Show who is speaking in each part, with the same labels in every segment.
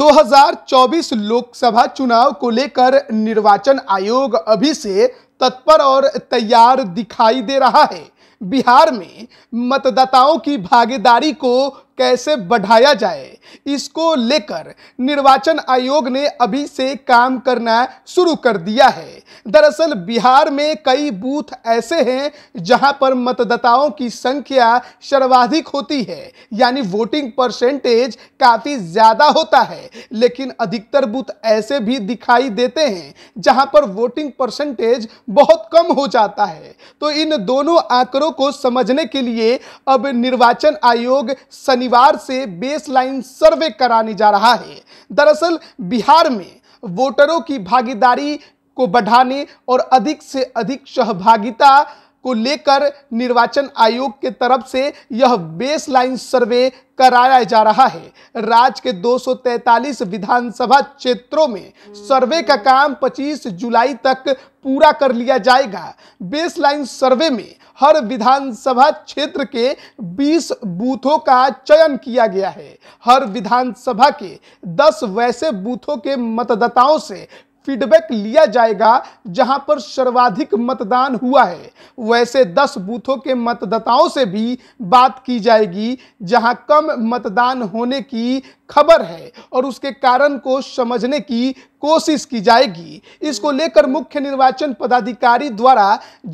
Speaker 1: 2024 लोकसभा चुनाव को लेकर निर्वाचन आयोग अभी से तत्पर और तैयार दिखाई दे रहा है बिहार में मतदाताओं की भागीदारी को कैसे बढ़ाया जाए इसको लेकर निर्वाचन आयोग ने अभी से काम करना शुरू कर दिया है दरअसल बिहार में कई बूथ ऐसे हैं जहां पर मतदाताओं की संख्या सर्वाधिक होती है यानी वोटिंग परसेंटेज काफ़ी ज़्यादा होता है लेकिन अधिकतर बूथ ऐसे भी दिखाई देते हैं जहां पर वोटिंग परसेंटेज बहुत कम हो जाता है तो इन दोनों आंकड़ों को समझने के लिए अब निर्वाचन आयोग सन शनिवार से बेसलाइन सर्वे कराने जा रहा है दरअसल बिहार में वोटरों की भागीदारी को बढ़ाने और अधिक से अधिक सहभागिता को लेकर निर्वाचन आयोग के तरफ से यह बेसलाइन सर्वे कराया जा रहा है राज्य के 243 विधानसभा क्षेत्रों में सर्वे का काम 25 जुलाई तक पूरा कर लिया जाएगा बेसलाइन सर्वे में हर विधानसभा क्षेत्र के 20 बूथों का चयन किया गया है हर विधानसभा के 10 वैसे बूथों के मतदाताओं से फीडबैक लिया जाएगा जहां पर सर्वाधिक मतदान हुआ है वैसे 10 बूथों के मतदाताओं से भी बात की जाएगी जहां कम मतदान होने की खबर है और उसके कारण को समझने की कोशिश की जाएगी इसको लेकर मुख्य निर्वाचन पदाधिकारी द्वारा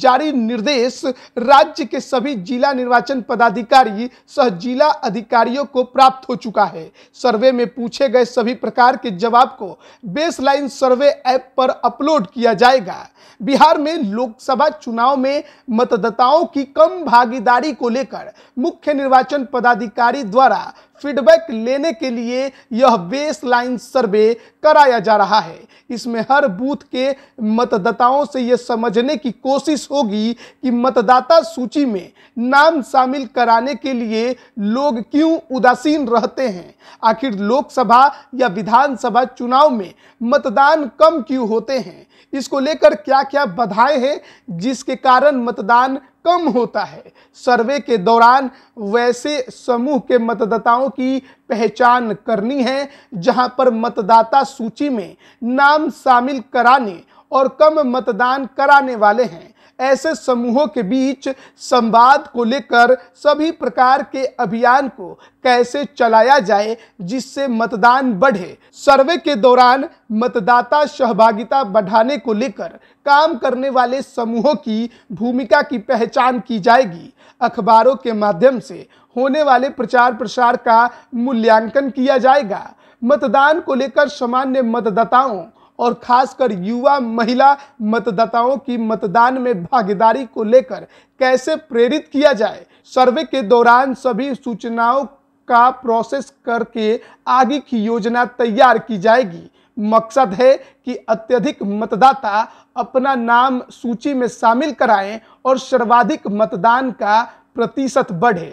Speaker 1: जारी निर्देश राज्य के सभी जिला निर्वाचन पदाधिकारी सह जिला अधिकारियों को प्राप्त हो चुका है सर्वे में पूछे गए सभी प्रकार के जवाब को बेसलाइन सर्वे ऐप पर अपलोड किया जाएगा बिहार में लोकसभा चुनाव में मतदाताओं की कम भागीदारी को लेकर मुख्य निर्वाचन पदाधिकारी द्वारा फीडबैक लेने के लिए यह बेसलाइन सर्वे कराया जा रहा है इसमें हर बूथ के मतदाताओं से यह समझने की कोशिश होगी कि मतदाता सूची में नाम शामिल कराने के लिए लोग क्यों उदासीन रहते हैं आखिर लोकसभा या विधानसभा चुनाव में मतदान कम क्यों होते हैं इसको लेकर क्या क्या बधाएं हैं जिसके कारण मतदान कम होता है सर्वे के दौरान वैसे समूह के मतदाताओं की पहचान करनी है जहां पर मतदाता सूची में नाम शामिल कराने और कम मतदान कराने वाले हैं ऐसे समूहों के बीच संवाद को लेकर सभी प्रकार के अभियान को कैसे चलाया जाए जिससे मतदान बढ़े सर्वे के दौरान मतदाता सहभागिता बढ़ाने को लेकर काम करने वाले समूहों की भूमिका की पहचान की जाएगी अखबारों के माध्यम से होने वाले प्रचार प्रसार का मूल्यांकन किया जाएगा मतदान को लेकर सामान्य मतदाताओं और खासकर युवा महिला मतदाताओं की मतदान में भागीदारी को लेकर कैसे प्रेरित किया जाए सर्वे के दौरान सभी सूचनाओं का प्रोसेस करके आगे की योजना तैयार की जाएगी मकसद है कि अत्यधिक मतदाता अपना नाम सूची में शामिल कराएं और सर्वाधिक मतदान का प्रतिशत बढ़े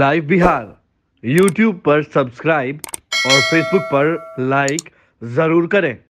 Speaker 1: लाइव बिहार यूट्यूब पर सब्सक्राइब और फेसबुक पर लाइक जरूर करें